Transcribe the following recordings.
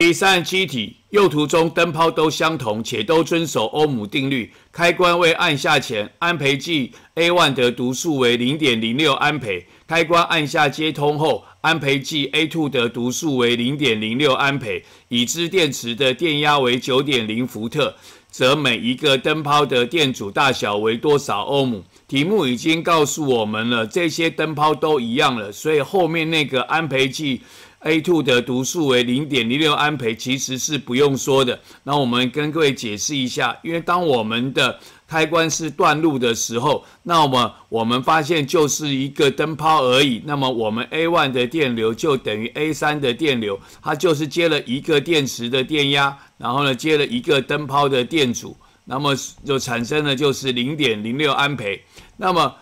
第三十七题，右图中灯泡都相同，且都遵守欧姆定律。开关未按下前，安培计 A 1的读数为0.06安培；开关按下接通后，安培计 A 2的读数为0.06安培。已知电池的电压为9.0伏特，则每一个灯泡的电阻大小为多少欧姆？题目已经告诉我们了，这些灯泡都一样了，所以后面那个安培计。A two 的读数为零点零六安培，其实是不用说的。那我们跟各位解释一下，因为当我们的开关是断路的时候，那么我们发现就是一个灯泡而已。那么我们 A one 的电流就等于 A 三的电流，它就是接了一个电池的电压，然后呢接了一个灯泡的电阻，那么就产生了就是零点零六安培。那么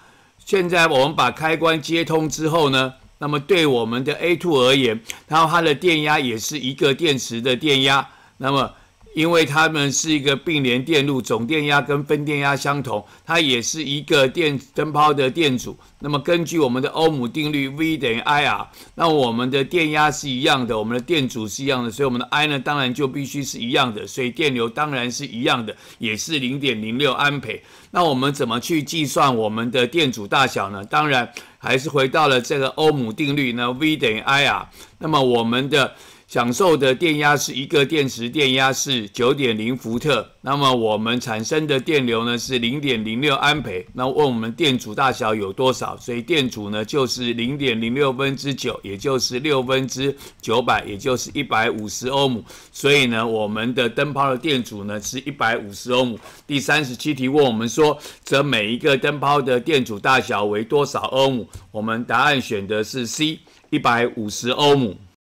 现在我们把开关接通之后呢？那么对我们的 a two 而言，然后它的电压也是一个电池的电压，那么。因为它们是一个并联电路，总电压跟分电压相同，它也是一个电灯泡的电阻。那么根据我们的欧姆定律，V 等于 IR，那我们的电压是一样的，我们的电阻是一样的，所以我们的 I 呢，当然就必须是一样的，所以电流当然是一样的，也是零点零六安培。那我们怎么去计算我们的电阻大小呢？当然还是回到了这个欧姆定律呢，V 等于 IR。那么我们的享受的电压是一个电池电压是九点零伏特，那么我们产生的电流呢是零点零六安培。那问我们电阻大小有多少？所以电阻呢就是零点零六分之九，也就是六分之九百，也就是一百五十欧姆。所以呢，我们的灯泡的电阻呢是一百五十欧姆。第三十七题问我们说，则每一个灯泡的电阻大小为多少欧姆？我们答案选的是 C，一百五十欧姆。